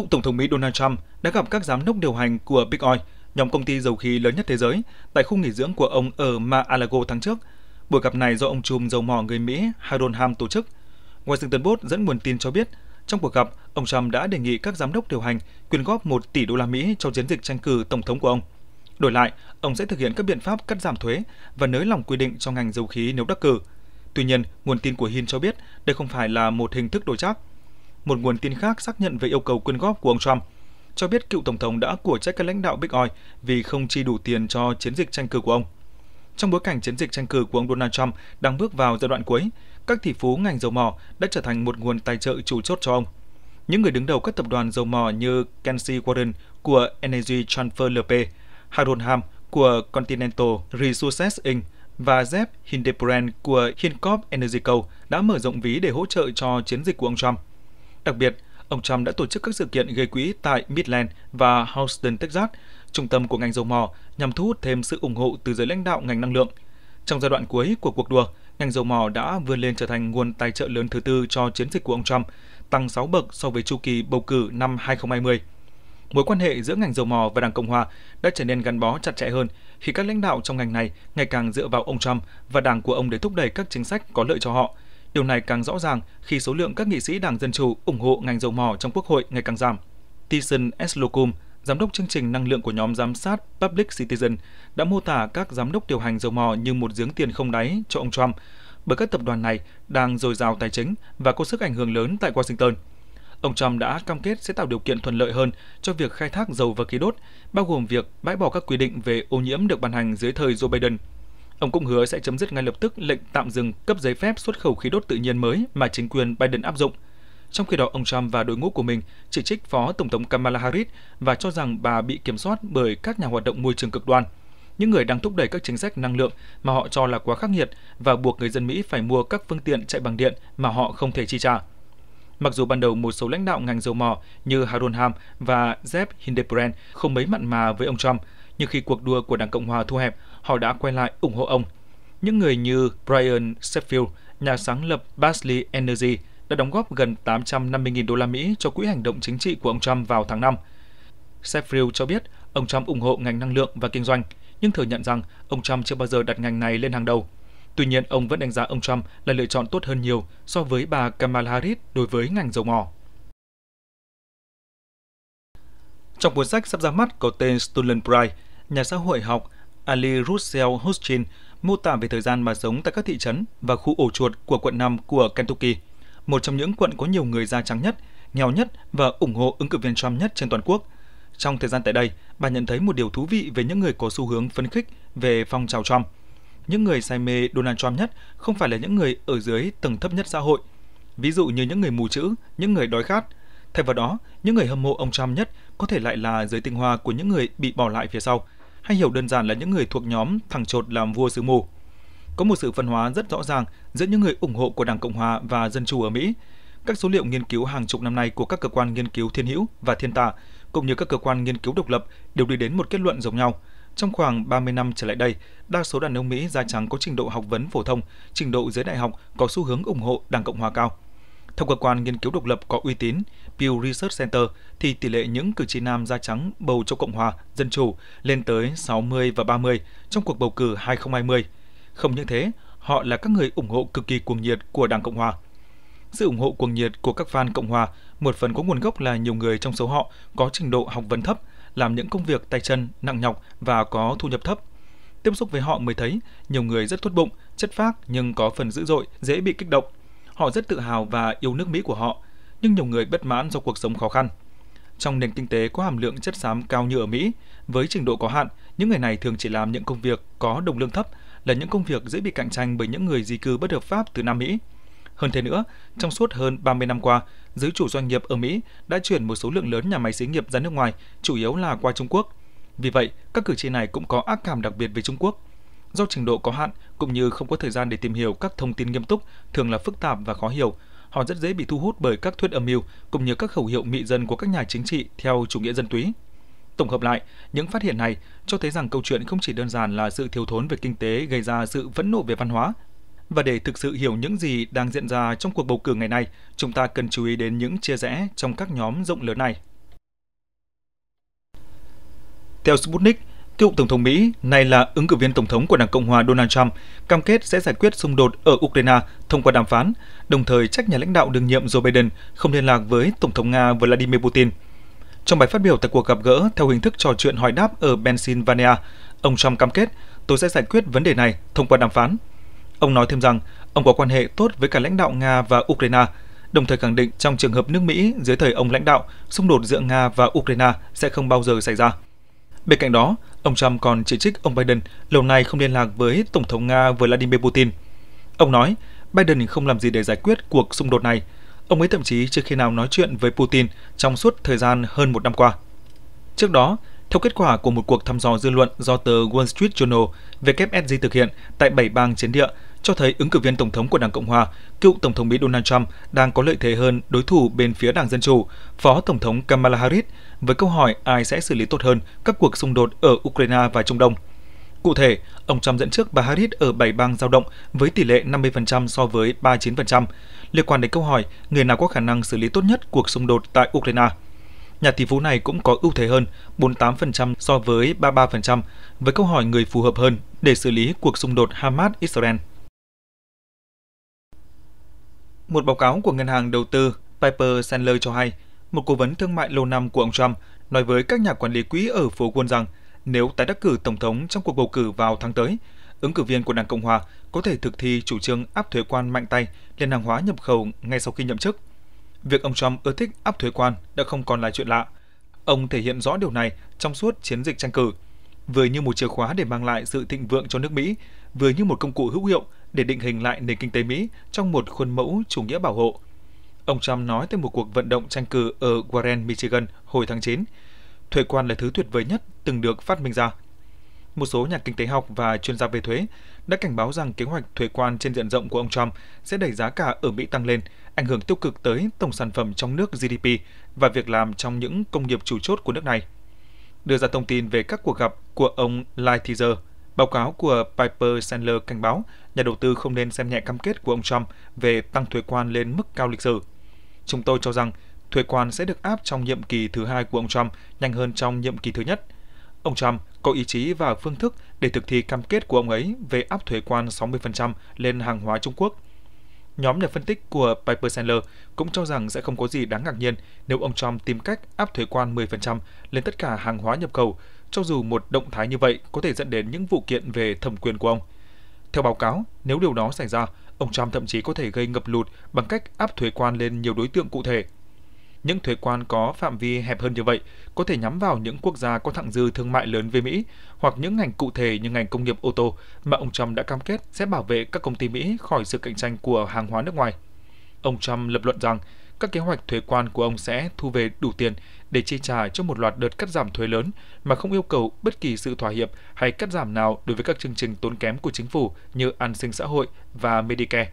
cựu Tổng thống Mỹ Donald Trump đã gặp các giám đốc điều hành của Big Oil, nhóm công ty dầu khí lớn nhất thế giới, tại khu nghỉ dưỡng của ông ở Mar-a-Lago tháng trước. Buổi gặp này do ông trùm dầu mỏ người Mỹ Harold Ham tổ chức. Washington Post dẫn nguồn tin cho biết, trong cuộc gặp, ông Trump đã đề nghị các giám đốc điều hành quyên góp 1 tỷ đô la Mỹ cho chiến dịch tranh cử tổng thống của ông. Đổi lại, ông sẽ thực hiện các biện pháp cắt giảm thuế và nới lỏng quy định cho ngành dầu khí nếu đắc cử. Tuy nhiên, nguồn tin của Hin cho biết đây không phải là một hình thức đổi trác một nguồn tin khác xác nhận về yêu cầu quyên góp của ông Trump, cho biết cựu tổng thống đã của trách các lãnh đạo Big Oil vì không chi đủ tiền cho chiến dịch tranh cử của ông. Trong bối cảnh chiến dịch tranh cử của ông Donald Trump đang bước vào giai đoạn cuối, các tỷ phú ngành dầu mỏ đã trở thành một nguồn tài trợ chủ chốt cho ông. Những người đứng đầu các tập đoàn dầu mỏ như Kenzie Warren của Energy Transfer LP, Harold Ham của Continental Resources Inc. và Jeff Hindebrand của Hincorp Energy Co. đã mở rộng ví để hỗ trợ cho chiến dịch của ông Trump. Đặc biệt, ông Trump đã tổ chức các sự kiện gây quỹ tại Midland và Houston, Texas, trung tâm của ngành dầu mỏ, nhằm thu hút thêm sự ủng hộ từ giới lãnh đạo ngành năng lượng. Trong giai đoạn cuối của cuộc đua, ngành dầu mỏ đã vươn lên trở thành nguồn tài trợ lớn thứ tư cho chiến dịch của ông Trump, tăng 6 bậc so với chu kỳ bầu cử năm 2020. Mối quan hệ giữa ngành dầu mỏ và Đảng Cộng hòa đã trở nên gắn bó chặt chẽ hơn khi các lãnh đạo trong ngành này ngày càng dựa vào ông Trump và đảng của ông để thúc đẩy các chính sách có lợi cho họ – Điều này càng rõ ràng khi số lượng các nghị sĩ Đảng Dân Chủ ủng hộ ngành dầu mỏ trong Quốc hội ngày càng giảm. Tyson Eslokum, giám đốc chương trình năng lượng của nhóm giám sát Public Citizen, đã mô tả các giám đốc điều hành dầu mỏ như một giếng tiền không đáy cho ông Trump, bởi các tập đoàn này đang dồi dào tài chính và có sức ảnh hưởng lớn tại Washington. Ông Trump đã cam kết sẽ tạo điều kiện thuận lợi hơn cho việc khai thác dầu và khí đốt, bao gồm việc bãi bỏ các quy định về ô nhiễm được ban hành dưới thời Joe Biden – Ông cũng hứa sẽ chấm dứt ngay lập tức lệnh tạm dừng cấp giấy phép xuất khẩu khí đốt tự nhiên mới mà chính quyền Biden áp dụng. Trong khi đó, ông Trump và đội ngũ của mình chỉ trích Phó Tổng thống Kamala Harris và cho rằng bà bị kiểm soát bởi các nhà hoạt động môi trường cực đoan, những người đang thúc đẩy các chính sách năng lượng mà họ cho là quá khắc nghiệt và buộc người dân Mỹ phải mua các phương tiện chạy bằng điện mà họ không thể chi trả. Mặc dù ban đầu một số lãnh đạo ngành dầu mỏ như Harold Hamm và Jeff Hindebrand không mấy mặn mà với ông Trump, nhưng khi cuộc đua của Đảng Cộng hòa thu hẹp, họ đã quay lại ủng hộ ông. Những người như Brian Sheffield, nhà sáng lập Basley Energy, đã đóng góp gần 850.000 đô la Mỹ cho quỹ hành động chính trị của ông Trump vào tháng 5. Sheffield cho biết ông Trump ủng hộ ngành năng lượng và kinh doanh, nhưng thừa nhận rằng ông Trump chưa bao giờ đặt ngành này lên hàng đầu. Tuy nhiên, ông vẫn đánh giá ông Trump là lựa chọn tốt hơn nhiều so với bà Kamala Harris đối với ngành dầu mỏ. Trong cuốn sách sắp ra mắt có tên Stolen Pride, nhà xã hội học Ali Russell Hostin mô tả về thời gian mà sống tại các thị trấn và khu ổ chuột của quận 5 của Kentucky, một trong những quận có nhiều người da trắng nhất, nghèo nhất và ủng hộ ứng cử viên Trump nhất trên toàn quốc. Trong thời gian tại đây, bà nhận thấy một điều thú vị về những người có xu hướng phấn khích về phong trào Trump. Những người say mê Donald Trump nhất không phải là những người ở dưới tầng thấp nhất xã hội. Ví dụ như những người mù chữ, những người đói khát, Thay vào đó, những người hâm mộ ông Trump nhất có thể lại là giới tinh hoa của những người bị bỏ lại phía sau, hay hiểu đơn giản là những người thuộc nhóm thằng chột làm vua xứ mù. Có một sự phân hóa rất rõ ràng giữa những người ủng hộ của Đảng Cộng Hòa và Dân Chủ ở Mỹ. Các số liệu nghiên cứu hàng chục năm nay của các cơ quan nghiên cứu thiên hữu và thiên tà, cũng như các cơ quan nghiên cứu độc lập đều đi đến một kết luận giống nhau. Trong khoảng 30 năm trở lại đây, đa số đàn ông Mỹ da trắng có trình độ học vấn phổ thông, trình độ dưới đại học có xu hướng ủng hộ Đảng Cộng Hòa cao. Theo cơ quan nghiên cứu độc lập có uy tín Pew Research Center, thì tỷ lệ những cử tri nam da trắng bầu cho Cộng hòa Dân chủ lên tới 60 và 30 trong cuộc bầu cử 2020. Không những thế, họ là các người ủng hộ cực kỳ cuồng nhiệt của Đảng Cộng hòa. Sự ủng hộ cuồng nhiệt của các fan Cộng hòa một phần có nguồn gốc là nhiều người trong số họ có trình độ học vấn thấp, làm những công việc tay chân nặng nhọc và có thu nhập thấp. Tiếp xúc với họ mới thấy nhiều người rất tốt bụng, chất phác nhưng có phần dữ dội, dễ bị kích động, Họ rất tự hào và yêu nước Mỹ của họ, nhưng nhiều người bất mãn do cuộc sống khó khăn. Trong nền kinh tế có hàm lượng chất xám cao như ở Mỹ, với trình độ có hạn, những người này thường chỉ làm những công việc có đồng lương thấp là những công việc dễ bị cạnh tranh bởi những người di cư bất hợp pháp từ Nam Mỹ. Hơn thế nữa, trong suốt hơn 30 năm qua, giới chủ doanh nghiệp ở Mỹ đã chuyển một số lượng lớn nhà máy xí nghiệp ra nước ngoài, chủ yếu là qua Trung Quốc. Vì vậy, các cử tri này cũng có ác cảm đặc biệt về Trung Quốc. Do trình độ có hạn, cũng như không có thời gian để tìm hiểu các thông tin nghiêm túc, thường là phức tạp và khó hiểu. Họ rất dễ bị thu hút bởi các thuyết âm mưu cũng như các khẩu hiệu mị dân của các nhà chính trị theo chủ nghĩa dân túy. Tổng hợp lại, những phát hiện này cho thấy rằng câu chuyện không chỉ đơn giản là sự thiếu thốn về kinh tế gây ra sự phẫn nộ về văn hóa. Và để thực sự hiểu những gì đang diễn ra trong cuộc bầu cử ngày nay, chúng ta cần chú ý đến những chia rẽ trong các nhóm rộng lớn này. Theo Sputnik, Cựu Tổng thống Mỹ, nay là ứng cử viên Tổng thống của Đảng Cộng hòa Donald Trump, cam kết sẽ giải quyết xung đột ở Ukraine thông qua đàm phán, đồng thời trách nhà lãnh đạo đương nhiệm Joe Biden không liên lạc với Tổng thống Nga Vladimir Putin. Trong bài phát biểu tại cuộc gặp gỡ theo hình thức trò chuyện hỏi đáp ở Pennsylvania, ông Trump cam kết tôi sẽ giải quyết vấn đề này thông qua đàm phán. Ông nói thêm rằng ông có quan hệ tốt với cả lãnh đạo Nga và Ukraine, đồng thời khẳng định trong trường hợp nước Mỹ dưới thời ông lãnh đạo, xung đột giữa Nga và Ukraine sẽ không bao giờ xảy ra. Bên cạnh đó, ông Trump còn chỉ trích ông Biden lâu nay không liên lạc với Tổng thống Nga Vladimir Putin. Ông nói, Biden không làm gì để giải quyết cuộc xung đột này. Ông ấy thậm chí chưa khi nào nói chuyện với Putin trong suốt thời gian hơn một năm qua. Trước đó, theo kết quả của một cuộc thăm dò dư luận do tờ Wall Street Journal, wsj thực hiện tại 7 bang chiến địa, cho thấy ứng cử viên Tổng thống của Đảng Cộng Hòa, cựu Tổng thống Mỹ Donald Trump đang có lợi thế hơn đối thủ bên phía Đảng Dân Chủ, Phó Tổng thống Kamala Harris, với câu hỏi ai sẽ xử lý tốt hơn các cuộc xung đột ở Ukraine và Trung Đông. Cụ thể, ông Trump dẫn trước bà Harris ở 7 bang giao động với tỷ lệ 50% so với 39%, liên quan đến câu hỏi người nào có khả năng xử lý tốt nhất cuộc xung đột tại Ukraine. Nhà tỷ phú này cũng có ưu thế hơn 48% so với 33% với câu hỏi người phù hợp hơn để xử lý cuộc xung đột Hamas-Israel. Một báo cáo của ngân hàng đầu tư Piper Sandler cho hay, một cố vấn thương mại lâu năm của ông Trump nói với các nhà quản lý quỹ ở phố Wall rằng nếu tái đắc cử tổng thống trong cuộc bầu cử vào tháng tới, ứng cử viên của Đảng Cộng hòa có thể thực thi chủ trương áp thuế quan mạnh tay lên hàng hóa nhập khẩu ngay sau khi nhậm chức. Việc ông Trump ưa thích áp thuế quan đã không còn là chuyện lạ. Ông thể hiện rõ điều này trong suốt chiến dịch tranh cử, vừa như một chìa khóa để mang lại sự thịnh vượng cho nước Mỹ, vừa như một công cụ hữu hiệu để định hình lại nền kinh tế Mỹ trong một khuôn mẫu chủ nghĩa bảo hộ. Ông Trump nói tới một cuộc vận động tranh cử ở Warren, Michigan hồi tháng 9. Thuế quan là thứ tuyệt vời nhất từng được phát minh ra. Một số nhà kinh tế học và chuyên gia về thuế đã cảnh báo rằng kế hoạch thuế quan trên diện rộng của ông Trump sẽ đẩy giá cả ở Mỹ tăng lên, ảnh hưởng tiêu cực tới tổng sản phẩm trong nước GDP và việc làm trong những công nghiệp chủ chốt của nước này. Đưa ra thông tin về các cuộc gặp của ông Lighthizer, báo cáo của Piper Sandler cảnh báo nhà đầu tư không nên xem nhẹ cam kết của ông Trump về tăng thuế quan lên mức cao lịch sử. Chúng tôi cho rằng thuế quan sẽ được áp trong nhiệm kỳ thứ hai của ông Trump nhanh hơn trong nhiệm kỳ thứ nhất. Ông Trump có ý chí và phương thức để thực thi cam kết của ông ấy về áp thuế quan 60% lên hàng hóa Trung Quốc. Nhóm nhà phân tích của Piper Sandler cũng cho rằng sẽ không có gì đáng ngạc nhiên nếu ông Trump tìm cách áp thuế quan 10% lên tất cả hàng hóa nhập khẩu, cho dù một động thái như vậy có thể dẫn đến những vụ kiện về thẩm quyền của ông – theo báo cáo, nếu điều đó xảy ra, ông Trump thậm chí có thể gây ngập lụt bằng cách áp thuế quan lên nhiều đối tượng cụ thể. Những thuế quan có phạm vi hẹp hơn như vậy có thể nhắm vào những quốc gia có thặng dư thương mại lớn với Mỹ hoặc những ngành cụ thể như ngành công nghiệp ô tô mà ông Trump đã cam kết sẽ bảo vệ các công ty Mỹ khỏi sự cạnh tranh của hàng hóa nước ngoài. Ông Trump lập luận rằng các kế hoạch thuế quan của ông sẽ thu về đủ tiền để chi trả cho một loạt đợt cắt giảm thuế lớn mà không yêu cầu bất kỳ sự thỏa hiệp hay cắt giảm nào đối với các chương trình tốn kém của chính phủ như an sinh xã hội và Medicare.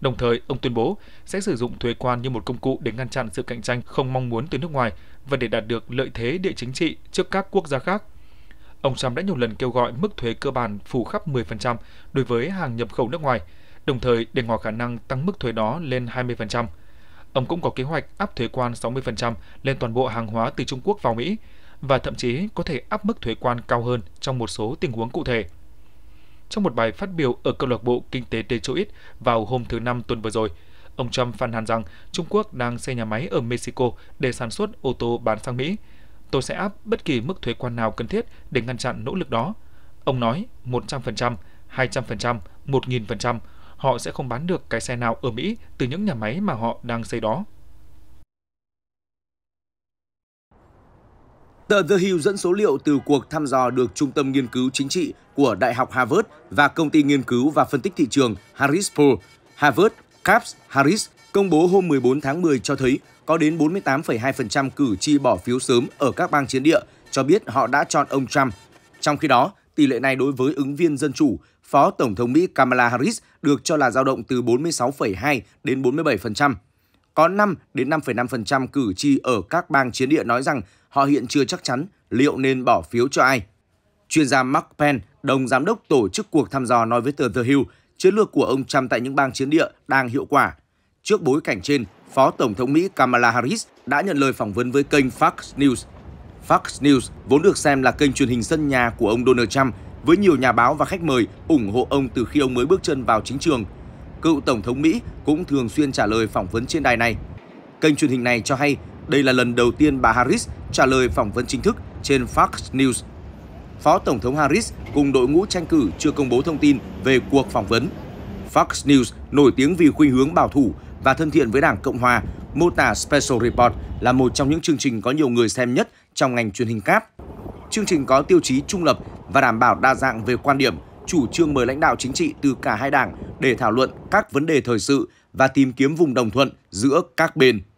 Đồng thời, ông tuyên bố sẽ sử dụng thuế quan như một công cụ để ngăn chặn sự cạnh tranh không mong muốn từ nước ngoài và để đạt được lợi thế địa chính trị trước các quốc gia khác. Ông Trump đã nhiều lần kêu gọi mức thuế cơ bản phủ khắp 10% đối với hàng nhập khẩu nước ngoài, đồng thời để ngỏ khả năng tăng mức thuế đó lên 20% ông cũng có kế hoạch áp thuế quan 60% lên toàn bộ hàng hóa từ Trung Quốc vào Mỹ và thậm chí có thể áp mức thuế quan cao hơn trong một số tình huống cụ thể. Trong một bài phát biểu ở câu lạc bộ kinh tế Detroit vào hôm thứ Năm tuần vừa rồi, ông Trump phàn nàn rằng Trung Quốc đang xây nhà máy ở Mexico để sản xuất ô tô bán sang Mỹ. Tôi sẽ áp bất kỳ mức thuế quan nào cần thiết để ngăn chặn nỗ lực đó. Ông nói 100%, 200%, 1.000%, họ sẽ không bán được cái xe nào ở Mỹ từ những nhà máy mà họ đang xây đó. Tờ The Hill dẫn số liệu từ cuộc thăm dò được Trung tâm Nghiên cứu Chính trị của Đại học Harvard và Công ty Nghiên cứu và Phân tích Thị trường Harris Poll. Harvard, Caps, Harris công bố hôm 14 tháng 10 cho thấy có đến 48,2% cử tri bỏ phiếu sớm ở các bang chiến địa cho biết họ đã chọn ông Trump. Trong khi đó, tỷ lệ này đối với ứng viên Dân Chủ, Phó Tổng thống Mỹ Kamala Harris được cho là dao động từ 46,2 đến 47%. Có 5 đến 5,5% cử tri ở các bang chiến địa nói rằng họ hiện chưa chắc chắn liệu nên bỏ phiếu cho ai. Chuyên gia Mark Penn, đồng giám đốc tổ chức cuộc thăm dò nói với tờ The Hill, chiến lược của ông Trump tại những bang chiến địa đang hiệu quả. Trước bối cảnh trên, Phó Tổng thống Mỹ Kamala Harris đã nhận lời phỏng vấn với kênh Fox News Fox News vốn được xem là kênh truyền hình sân nhà của ông Donald Trump với nhiều nhà báo và khách mời ủng hộ ông từ khi ông mới bước chân vào chính trường. Cựu Tổng thống Mỹ cũng thường xuyên trả lời phỏng vấn trên đài này. Kênh truyền hình này cho hay đây là lần đầu tiên bà Harris trả lời phỏng vấn chính thức trên Fox News. Phó Tổng thống Harris cùng đội ngũ tranh cử chưa công bố thông tin về cuộc phỏng vấn. Fox News nổi tiếng vì khuynh hướng bảo thủ và thân thiện với Đảng Cộng Hòa, mô tả Special Report là một trong những chương trình có nhiều người xem nhất trong ngành truyền hình cáp. Chương trình có tiêu chí trung lập và đảm bảo đa dạng về quan điểm, chủ trương mời lãnh đạo chính trị từ cả hai đảng để thảo luận các vấn đề thời sự và tìm kiếm vùng đồng thuận giữa các bên.